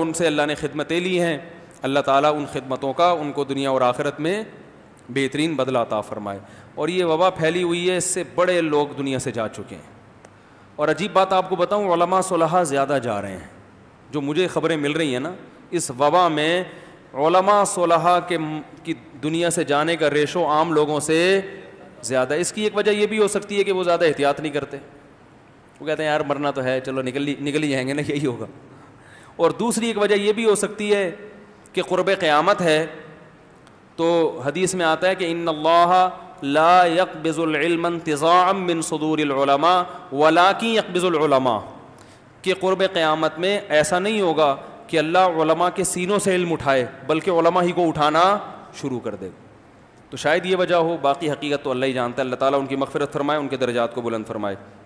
उनसे अल्लाह ने खिदमतें ली हैं अल्लाह ताला उन खिदमतों का उनको दुनिया और आखिरत में बेहतरीन बदलाता फरमाए और ये वबा फैली हुई है इससे बड़े लोग दुनिया से जा चुके हैं और अजीब बात आपको बताऊँ सलाह ज़्यादा जा रहे हैं जो मुझे खबरें मिल रही हैं ना इस वबा में सलाह के की दुनिया से जाने का रेशो आम लोगों से ज़्यादा इसकी एक वजह यह भी हो सकती है कि वो ज़्यादा एहतियात नहीं करते वो कहते हैं यार मरना तो है चलो निकल निकली जाएंगे ना यही होगा और दूसरी एक वजह यह भी हो सकती है कि क़ुरब क़्यामत है तो हदीस में आता है कि इन अल्लाह ला यकबिज़ुलमतज़ाम बिन सदूरमा वलाकि यकबिज़ुलमा कि क़ुरब क़्यामत में ऐसा नहीं होगा कि अल्लाह के सीनों से इल्म उठाए बल्कि ही को उठाना शुरू कर दे तो शायद ये वजह हो बाकी हकीकत तो अल्लाह ही जानता है अल्लाह ताला उनकी मगफरत फरमाए उनके दर्जात को बुलंद फरमाए